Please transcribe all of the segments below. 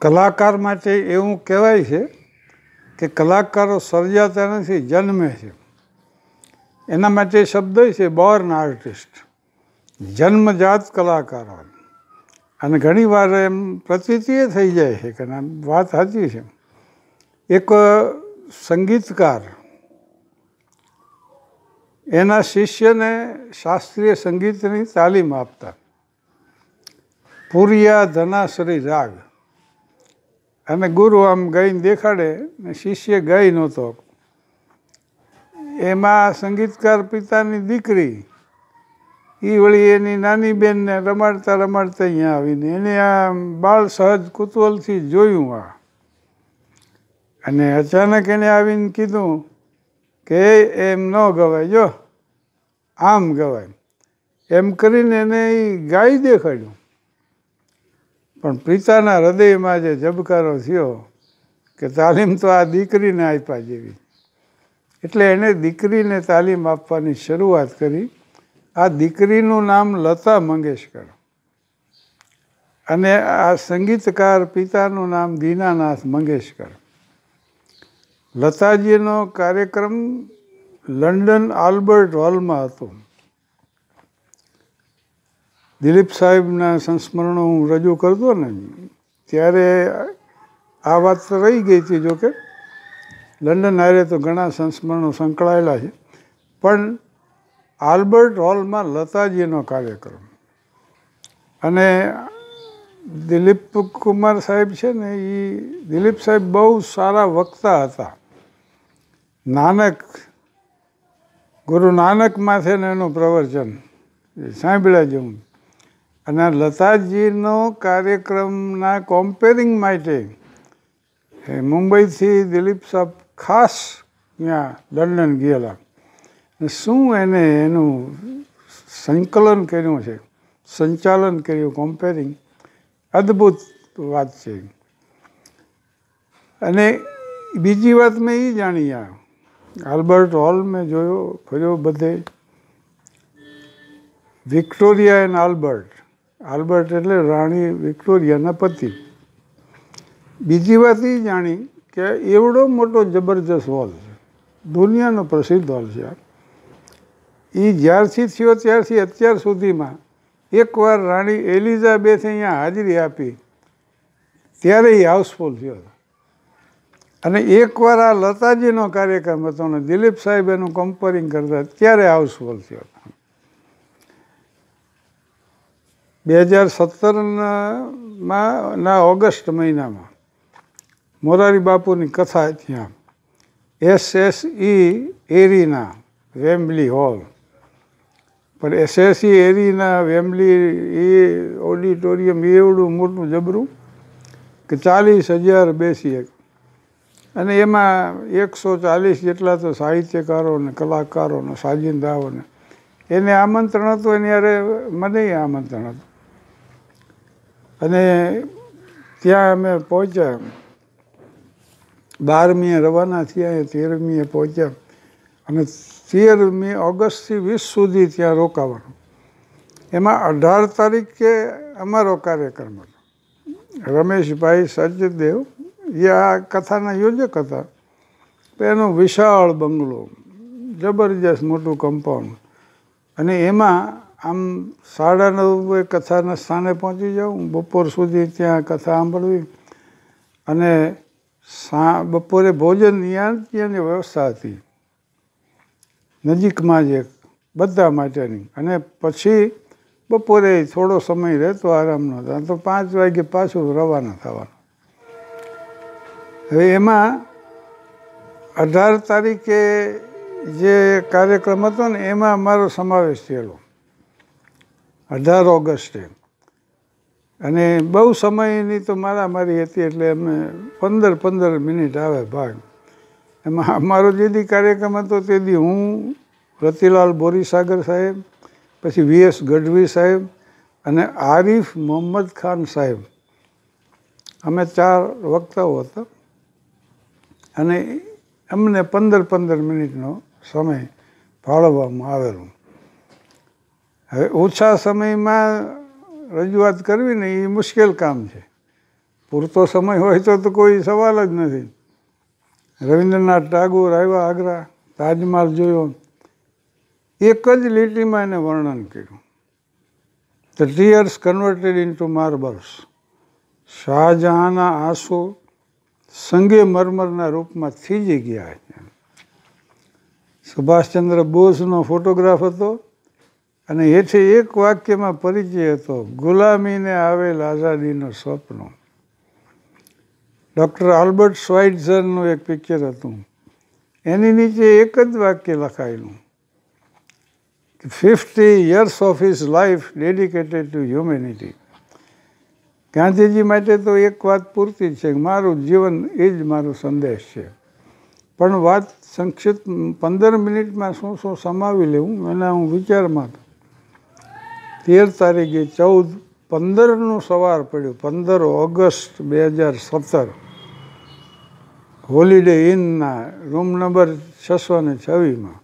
કલાકાર માટે એવું કહેવાય છે કે કલાકારો સર્જાતા નથી જન્મે છે એના માટે શબ્દ છે બોર્ન આર્ટિસ્ટ જન્મજાત કલાકાર અને ઘણીવાર એમ પ્રતીતિ થઈ જાય છે કે વાત સાચી છે એક સંગીતકાર એના શિષ્યને શાસ્ત્રીય સંગીતની તાલીમ આપતા પુરિયા ધનાશ્રી રાગ અને ગુરુ આમ ગાઈને દેખાડે ને શિષ્ય ગાઈ નહોતો એમાં સંગીતકાર પિતાની દીકરી એ વળી એની નાની બેનને રમાડતા રમાડતા અહીંયા આવીને એને આ બાળ સહજ કુતૂહલથી જોયું આ અને અચાનક એને આવીને કીધું કે એમ ન ગવાય જો આમ ગવાય એમ કરીને એને એ ગાઈ દેખાડ્યું પણ પિતાના હૃદયમાં જે જબકારો થયો કે તાલીમ તો આ દીકરીને આપ્યા જેવી એટલે એણે દીકરીને તાલીમ આપવાની શરૂઆત કરી આ દીકરીનું નામ લતા મંગેશકર અને આ સંગીતકાર પિતાનું નામ દીનાનાથ મંગેશકર લતાજીનો કાર્યક્રમ લંડન આલ્બર્ટ હોલમાં હતો દિલીપ સાહેબના સંસ્મરણો હું રજૂ કરતો ને ત્યારે આ વાત રહી ગઈ હતી જોકે લંડન હારે તો ઘણા સંસ્મરણો સંકળાયેલા છે પણ આલ્બર્ટ હોલમાં લતાજીનો કાર્યક્રમ અને દિલીપ કુમાર સાહેબ છે ને એ દિલીપ સાહેબ બહુ સારા વક્તા હતા નાનક ગુરુ નાનક માથે એનું પ્રવચન સાંભળ્યા જેવું અને લતાજીનો કાર્યક્રમના કોમ્પેરિંગ માટે મુંબઈથી દિલીપ સાહેબ ખાસ ત્યાં લંડન ગયેલા શું એને એનું સંકલન કર્યું છે સંચાલન કર્યું કોમ્પેરિંગ અદ્ભુત વાત છે અને બીજી વાત મેં એ જાણ્યા આલ્બર્ટ હોલ મેં જોયો ફર્યો બધે વિક્ટોરિયા એન્ડ આલ્બર્ટ આલ્બર્ટ એટલે રાણી વિક્ટોરિયાના પતિ બીજી વાત એ જાણી કે એવડો મોટો જબરજસ્ત હોલ છે દુનિયાનો પ્રસિદ્ધ હોલ છે એ જ્યારથી થયો ત્યારથી અત્યાર સુધીમાં એકવાર રાણી એલિઝાબેથે અહીંયા હાજરી આપી ત્યારે એ હાઉસફુલ થયો હતો અને એકવાર આ લતાજીનો કાર્યક્રમ હતો અને દિલીપ સાહેબ એનું કમ્પેરિંગ કરતા ત્યારે હાઉસફુલ થયો હતો બે હજાર સત્તરમાં ના ઓગસ્ટ મહિનામાં મોરારી બાપુની કથા ત્યાં S S E arena Wembley hall પણ S S E arena Wembley એ ઓડિટોરિયમ એવડું મોટું જબરું કે ચાલીસ હજાર બેસી એક અને એમાં એકસો ચાલીસ જેટલા તો સાહિત્યકારો ને કલાકારો ને સાજિંદાઓને એને આમંત્રણ હતું એની અરે મને આમંત્રણ હતું અને ત્યાં અમે પહોંચ્યા બારમીએ રવાના થયા તેરમીએ પહોંચ્યા અને તેરમી ઓગસ્ટથી વીસ સુધી ત્યાં રોકાવાનું એમાં અઢાર તારીખે અમારો કાર્યક્રમ હતો રમેશભાઈ સજ્જદેવ એ આ કથાના યોજક હતા એનો વિશાળ બંગલો જબરજસ્ત મોટું કમ્પાઉન્ડ અને એમાં આમ સાડા નવે કથાના સ્થાને પહોંચી જાઉં બપોર સુધી ત્યાં કથા સાંભળવી અને સા બપોરે ભોજન ત્યાં ત્યાંની વ્યવસ્થા હતી નજીકમાં જ એક બધા માટેની અને પછી બપોરે થોડો સમય રહેતો આરામનો ત્યાં તો પાંચ વાગે પાછું રવાના થવાનું હવે એમાં અઢાર તારીખે જે કાર્યક્રમ હતો ને એમાં મારો સમાવેશ થયેલો અઢાર ઓગસ્ટે અને બહુ સમયની તો મારા મારી હતી એટલે અમે પંદર પંદર મિનિટ આવે ભાગ એમાં અમારો જે દી કાર્યક્રમ હતો તે દી હું રતિલાલ બોરીસાગર સાહેબ પછી વી એસ ગઢવી સાહેબ અને આરીફ મોહમ્મદ ખાન સાહેબ અમે ચાર વક્તાઓ હતા અને અમને પંદર પંદર મિનિટનો સમય ફાળવવામાં આવેલો હવે ઓછા સમયમાં રજૂઆત કરવી ને એ મુશ્કેલ કામ છે પૂરતો સમય હોય તો તો કોઈ સવાલ જ નથી રવિન્દ્રનાથ ટાગોર આવ્યા આગ્રા તાજમહાલ જોયો એક જ લીટીમાં એને વર્ણન કર્યું the tears converted into marbles શાહજહાંના આંસુ સંગે મરમરના રૂપમાં થીજી ગયા છે સુભાષચંદ્ર બોઝનો ફોટોગ્રાફ હતો અને હેઠે એક વાક્યમાં પરિચય હતો ગુલામીને આવેલ આઝાદીનો સ્વપ્ન ડૉક્ટર આલ્બર્ટ સ્વાઇટઝરનું એક પિક્ચર હતું એની નીચે એક જ વાક્ય લખાયેલું fifty years of his life dedicated to humanity Gandhiji માટે તો એક વાત પૂરતી છે મારું જીવન એ જ મારો સંદેશ છે પણ વાત સંક્ષિપ્ત પંદર મિનિટમાં શું શું સમાવી લેવું એના હું વિચારમાં હતો તેર તારીખે ચૌદ પંદરનું સવાર પડ્યું પંદર ઓગસ્ટ બે હજાર સત્તર હોલિડે ઇનના રૂમ નંબર છસો ને છવ્વીમાં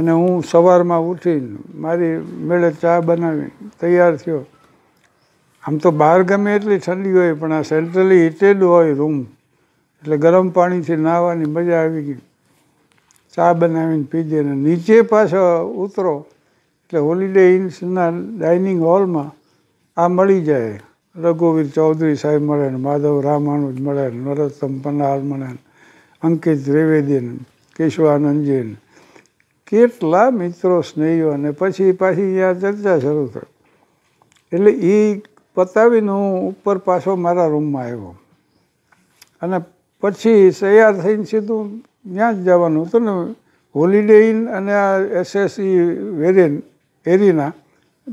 અને હું સવારમાં ઉઠીને મારી મેળે ચા બનાવી તૈયાર થયો આમ તો બહાર ગમે એટલી ઠંડી હોય પણ આ સેન્ટ્રલી હીટેડ હોય રૂમ એટલે ગરમ પાણીથી નાહવાની મજા આવી ગઈ ચા બનાવીને પીજે ને નીચે પાછો ઉતરો એટલે હોલિડે હિલ્સના ડાઇનિંગ હોલમાં આ મળી જાય રઘુવીર ચૌધરી સાહેબ મળે ને માધવ રામાનુજ મળે ને નરોત્તમ પન્નાલ મળે ને અંકિત ત્રિવેદીને કેશવાનંદજીને કેટલા મિત્રો સ્નેહીઓ અને પછી પાછી આ ચર્ચા શરૂ થઈ એટલે એ પતાવીને હું ઉપર પાછો મારા રૂમમાં આવ્યો અને પછી તૈયાર થઈને સીધું ત્યાં જ જવાનું હતું ને હોલિડે ઇન અને આ એસએસઈ વેરિયન એરીના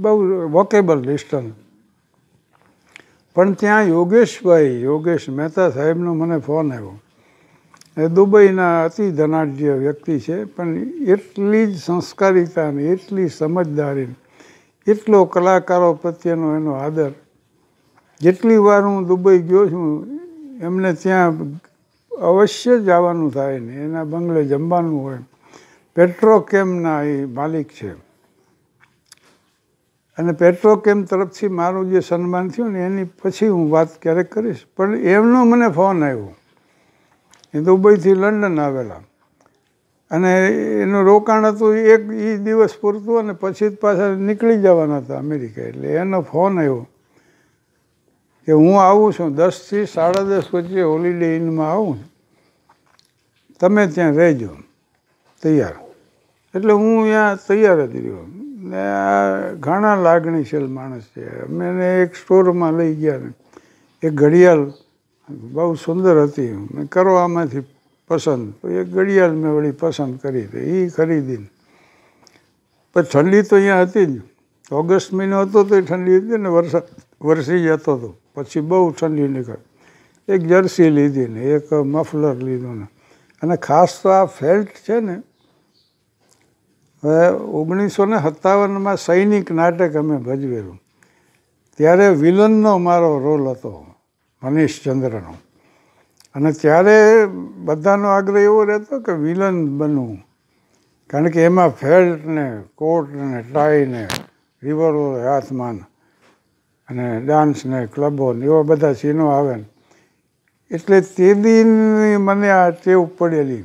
બહુ વોકેબલ ડિસ્ટન્સ પણ ત્યાં યોગેશભાઈ યોગેશ મહેતા સાહેબનો મને ફોન આવ્યો એ દુબઈના અતિ ધનાઢ્ય વ્યક્તિ છે પણ એટલી જ સંસ્કારિતા ને એટલી સમજદારી એટલો કલાકારો પ્રત્યેનો એનો આદર જેટલી વાર હું દુબઈ ગયો છું એમને ત્યાં અવશ્ય જ આવવાનું થાય ને એના બંગલે જમવાનું હોય પેટ્રોકેમના એ માલિક છે અને પેટ્રો કેમ તરફથી મારું જે સન્માન થયું ને એની પછી હું વાત ક્યારેક કરીશ પણ એમનો મને ફોન આવ્યો એ દુબઈથી લંડન આવેલા અને એનું રોકાણ હતું એક એ દિવસ પૂરતું અને પછી જ પાછા નીકળી જવાના હતા અમેરિકા એટલે એનો ફોન આવ્યો કે હું આવું છું દસથી સાડા દસ વચ્ચે હોલિડે ઇનમાં આવું તમે ત્યાં રહેજો તૈયાર એટલે હું ત્યાં તૈયાર જ રહ્યો એટલે ઘણા લાગણીશીલ માણસ છે અમે એને એક સ્ટોરમાં લઈ ગયા ને એક ઘડિયાળ બહુ સુંદર હતી મેં કરો આમાંથી પસંદ એક ઘડિયાળ મેં વળી પસંદ કરી હતી એ ખરીદીને પછી ઠંડી તો અહીંયા હતી જ ઓગસ્ટ મહિનો હતો તો એ ઠંડી હતી ને વરસાદ વરસી જતો હતો પછી બહુ ઠંડી નીકળી એક જર્સી લીધી ને એક મફલર લીધો ને અને ખાસ તો આ ફેલ્ટ છે ને હવે ઓગણીસો ને સત્તાવનમાં સૈનિક નાટક અમે ભજવેલું ત્યારે વિલનનો મારો રોલ હતો મનીષ ચંદ્રનો અને ત્યારે બધાનો આગ્રહ એવો રહેતો કે વિલન બનવું કારણ કે એમાં ફેલ્ટને ને કોટ ને ટાઈ ને રિવરો હાથમાન અને ડાન્સને ક્લબોને એવા બધા સીનો આવે ને એટલે તે દિન મને આ ટેવ પડેલી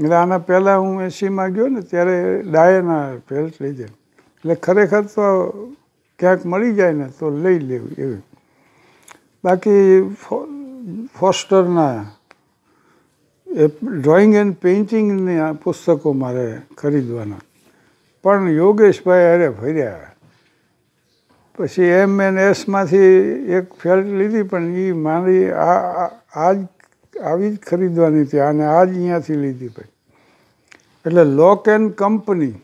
એટલે આના પહેલાં હું એસીમાં ગયો ને ત્યારે ડાયના પેલ્ટ લીધે એટલે ખરેખર તો ક્યાંક મળી જાય ને તો લઈ લેવું એવી બાકી ફોસ્ટરના એ ડ્રોઈંગ એન્ડ પેઇન્ટિંગની આ પુસ્તકો મારે ખરીદવાના પણ યોગેશભાઈ અરે ફર્યા પછી એમ એન એસમાંથી એક ફેલ્ટ લીધી પણ એ મારી આ આ જ આવી જ ખરીદવાની હતી અને આ જ અહીંયાથી લીધી ભાઈ એટલે Lock and company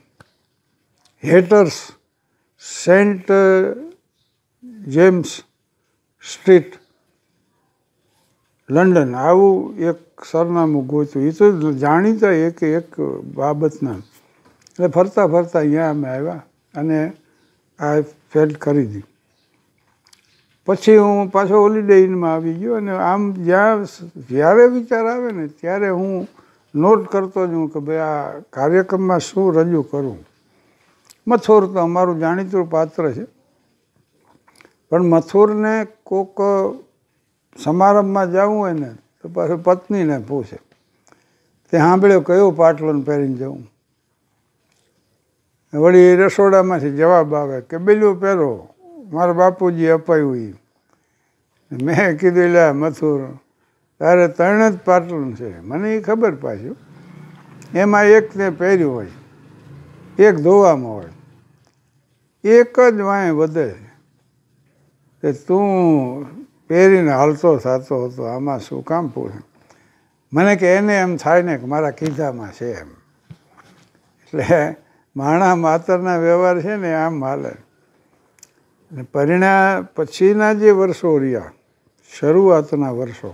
hatters Saint James Street London આવું એક સરનામું ગોચ્યું એ તો જાણીતા એક એક બાબતના એટલે ફરતા ફરતા અહીંયા અમે આવ્યા અને આ ફેલ્ટ કરી પછી હું પાછો હોલિડેઇનમાં આવી ગયો અને આમ જ્યાં જ્યારે વિચાર આવે ને ત્યારે હું નોટ કરતો જ હું કે ભાઈ આ કાર્યક્રમમાં શું રજૂ કરું મથુર તો અમારું જાણીતું પાત્ર છે પણ મથુરને કોક સમારંભમાં જવું હોય ને તો પાછું પત્નીને પૂછે તે સાંભળ્યો કયો પાટલોને પહેરીને જવું વળી રસોડામાંથી જવાબ આવે કે બેલું પહેરો મારા બાપુજી અપાયું એ મેં કીધું એટલે મથુર તારે ત્રણ જ પાટલું છે મને એ ખબર પાછું એમાં એક તે પહેર્યું હોય એક ધોવામાં હોય એક જ વાંય વધે કે તું પહેરીને હાલતો થતો હતો આમાં શું કામ પૂછે મને કે એને એમ થાય ને કે મારા કીધામાં છે એમ એટલે માણા માતરના વ્યવહાર છે ને આમ હાલે અને પરિણામ પછીના જે વર્ષો રહ્યા શરૂઆતના વર્ષો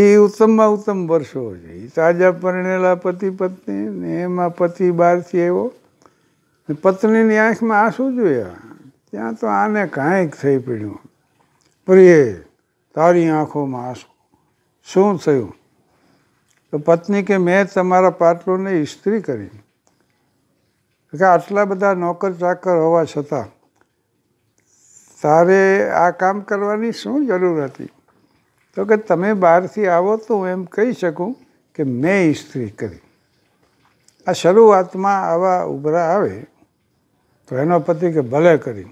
એ ઉત્તમમાં ઉત્તમ વર્ષો છે એ તાજા પરણેલા પતિ પત્ની ને એમાં પતિ બહારથી આવ્યો ને પત્નીની આંખમાં આંસુ જોયા ત્યાં તો આને કાંઈક થઈ પડ્યું પ્રિય તારી આંખોમાં આંસુ શું થયું તો પત્ની કે મેં તમારા પાટલોને ઇસ્ત્રી કરી કે આટલા બધા નોકર ચાકર હોવા છતાં તારે આ કામ કરવાની શું જરૂર હતી તો કે તમે બહારથી આવો તો હું એમ કહી શકું કે મેં ઇસ્ત્રી કરી આ શરૂઆતમાં આવા ઉભરા આવે તો એનો પતિ કે ભલે કરી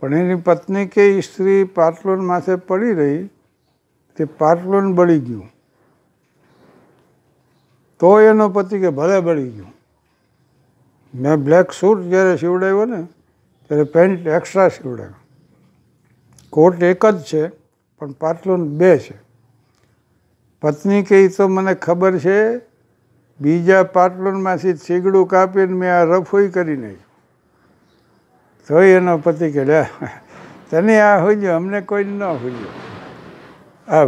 પણ એની પત્ની કે સ્ત્રી પાટલોન માથે પડી રહી તે પાટલોન બળી ગયું તો એનો પતિ કે ભલે બળી ગયું મેં બ્લેક સૂટ જ્યારે સીવડાવ્યો ને ત્યારે પેન્ટ એક્સ્ટ્રા સીવડાવ્યો કોર્ટ એક જ છે પણ પાટલું બે છે પત્ની કહે તો મને ખબર છે બીજા પાટલોનમાંથી સીગડું કાપીને મેં આ રફોઈ કરી નાખ્યું તો એનો પતિ કે તને આ હોઈ અમને કોઈ ન હોઈ આ